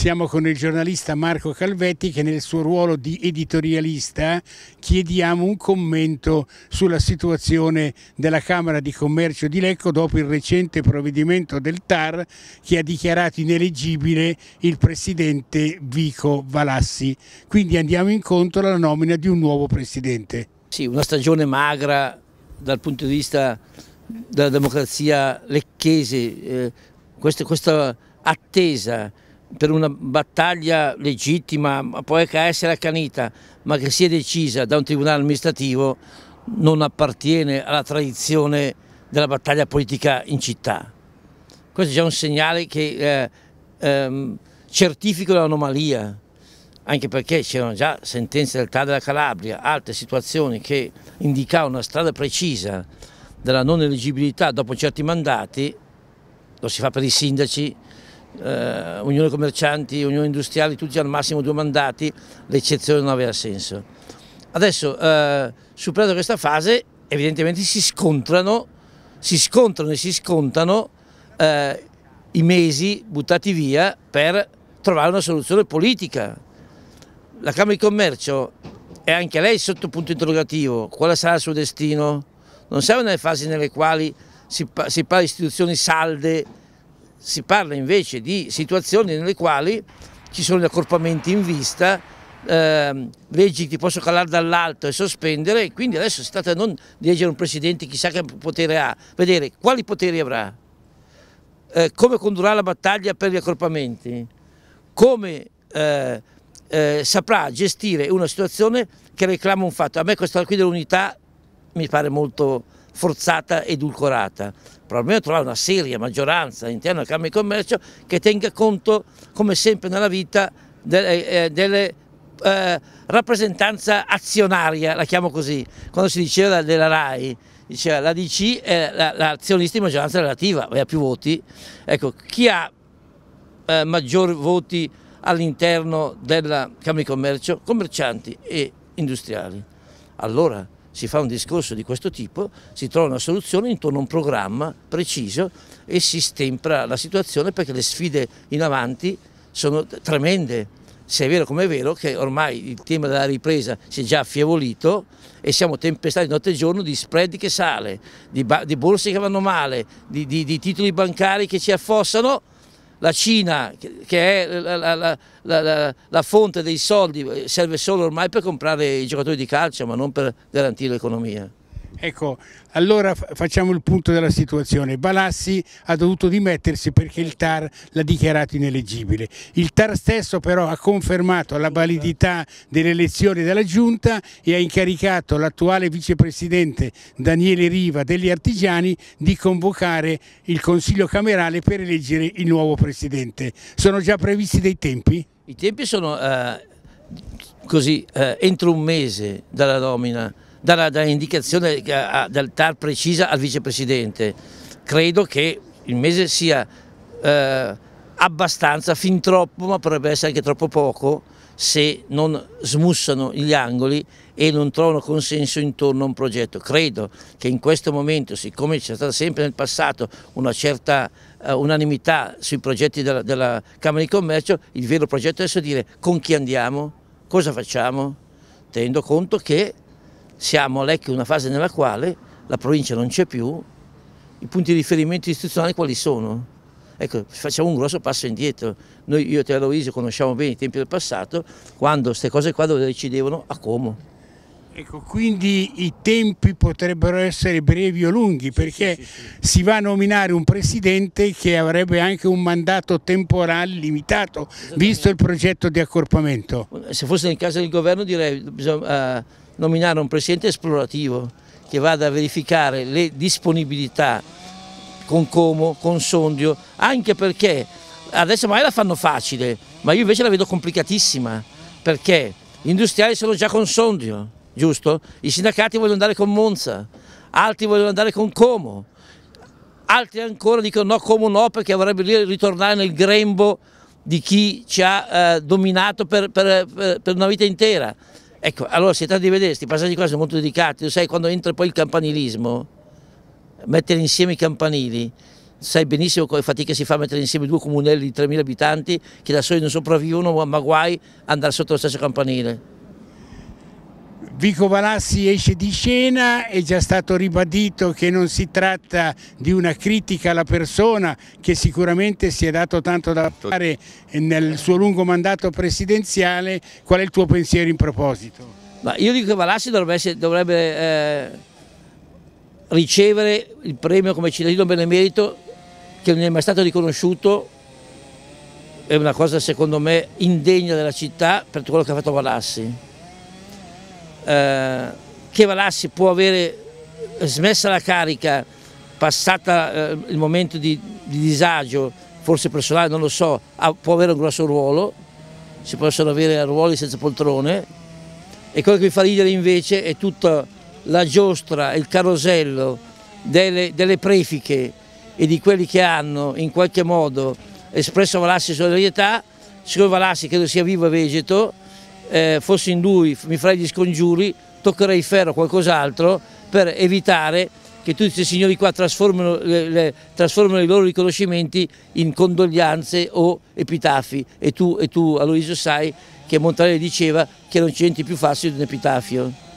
Siamo con il giornalista Marco Calvetti che nel suo ruolo di editorialista chiediamo un commento sulla situazione della Camera di Commercio di Lecco dopo il recente provvedimento del TAR che ha dichiarato ineleggibile il presidente Vico Valassi. Quindi andiamo incontro alla nomina di un nuovo presidente. Sì, una stagione magra dal punto di vista della democrazia lecchese, eh, questa, questa attesa per una battaglia legittima, può anche essere accanita, ma che sia decisa da un tribunale amministrativo, non appartiene alla tradizione della battaglia politica in città. Questo è già un segnale che eh, ehm, certifica l'anomalia, anche perché c'erano già sentenze del TAR della Calabria, altre situazioni che indicavano una strada precisa della non eleggibilità dopo certi mandati, lo si fa per i sindaci, eh, Unione Commercianti, Unione Industriali, tutti al massimo due mandati, l'eccezione non aveva senso. Adesso, eh, superata questa fase, evidentemente si scontrano, si scontrano e si scontano eh, i mesi buttati via per trovare una soluzione politica. La Camera di Commercio è anche lei sotto punto interrogativo, quale sarà il suo destino? Non siamo nelle fasi nelle quali si, si parla di istituzioni salde, si parla invece di situazioni nelle quali ci sono gli accorpamenti in vista, ehm, leggi che ti posso calare dall'alto e sospendere, e quindi adesso si tratta non di leggere un presidente chissà che potere ha, vedere quali poteri avrà, eh, come condurrà la battaglia per gli accorpamenti, come eh, eh, saprà gestire una situazione che reclama un fatto. A me questa qui dell'unità mi pare molto forzata, edulcorata. Però almeno trovare una seria maggioranza all'interno della Camera di Commercio che tenga conto, come sempre nella vita, delle, eh, eh, delle eh, rappresentanza azionaria, la chiamo così, quando si diceva della RAI, diceva la DC è l'azionista la, di maggioranza relativa, ha più voti, ecco, chi ha eh, maggiori voti all'interno della Camera di Commercio? Commercianti e industriali. Allora, si fa un discorso di questo tipo, si trova una soluzione intorno a un programma preciso e si stempra la situazione perché le sfide in avanti sono tremende. Se è vero come è vero che ormai il tema della ripresa si è già affievolito e siamo tempestati notte e giorno di spread che sale, di, di borse che vanno male, di, di, di titoli bancari che ci affossano la Cina che è la, la, la, la, fonte dei soldi serve solo ormai per comprare i giocatori di calcio ma non per garantire l'economia. Ecco, allora facciamo il punto della situazione. Balassi ha dovuto dimettersi perché il TAR l'ha dichiarato ineleggibile. Il TAR stesso però ha confermato la validità dell'elezione della Giunta e ha incaricato l'attuale vicepresidente Daniele Riva degli Artigiani di convocare il Consiglio Camerale per eleggere il nuovo Presidente. Sono già previsti dei tempi? I tempi sono eh, così, eh, entro un mese dalla nomina dalla, dall'indicazione eh, dal TAR precisa al vicepresidente. Credo che il mese sia eh, abbastanza, fin troppo, ma potrebbe essere anche troppo poco, se non smussano gli angoli e non trovano consenso intorno a un progetto. Credo che in questo momento, siccome c'è stata sempre nel passato una certa uh, unanimità sui progetti della, della, Camera di Commercio, il vero progetto adesso è dire con chi andiamo, cosa facciamo, tenendo conto che siamo a Lecco in una fase nella quale la provincia non c'è più, i punti di riferimento istituzionali quali sono? Ecco, facciamo un grosso passo indietro. Noi, io e Teodorisio conosciamo bene i tempi del passato, quando queste cose qua dove decidevano a Como. Ecco, quindi i tempi potrebbero essere brevi o lunghi perché sì, sì, si va a nominare un presidente che avrebbe anche un mandato temporale limitato visto il progetto di accorpamento. Se fosse nel caso del governo direi che bisogna eh, nominare un presidente esplorativo che vada a verificare le disponibilità con Como, con Sondio, anche perché adesso mai la fanno facile, ma io invece la vedo complicatissima perché gli industriali sono già con Sondio giusto? I sindacati vogliono andare con Monza, altri vogliono andare con Como, altri ancora dicono no Como no perché vorrebbe ritornare nel grembo di chi ci ha eh, dominato per, per, per, una vita intera. Ecco, allora si tratta di vedere, questi passaggi qua sono molto delicati, tu sai quando entra poi il campanilismo, mettere insieme i campanili, sai benissimo come fatica si fa a mettere insieme due comunelli di 3.000 abitanti che da soli non sopravvivono, ma guai andare sotto lo stesso campanile. Vico Valassi esce di scena, è già stato ribadito che non si tratta di una critica alla persona che sicuramente si è dato tanto da fare nel suo lungo mandato presidenziale, qual è il tuo pensiero in proposito? Ma io dico che Valassi dovrebbe, essere, dovrebbe eh, ricevere il premio come cittadino benemerito che non è mai stato riconosciuto, è una cosa secondo me indegna della città per quello che ha fatto Valassi eh, che Valassi può avere smessa la carica, passata eh, il momento di, di, disagio, forse personale, non lo so, ha, può avere un grosso ruolo, si possono avere ruoli senza poltrone e quello che mi fa ridere invece è tutta la giostra, il carosello delle, delle prefiche e di quelli che hanno in qualche modo espresso Valassi solidarietà, siccome Valassi credo sia vivo e vegeto, eh, fossi in lui, mi farei gli scongiuri, toccherei ferro o qualcos'altro per evitare che tutti questi signori qua trasformino, le, eh, le, trasformino, i loro riconoscimenti in condoglianze o epitafi e tu, e tu Aloisio sai che Montanelli diceva che non c'è niente più facile di un epitafio.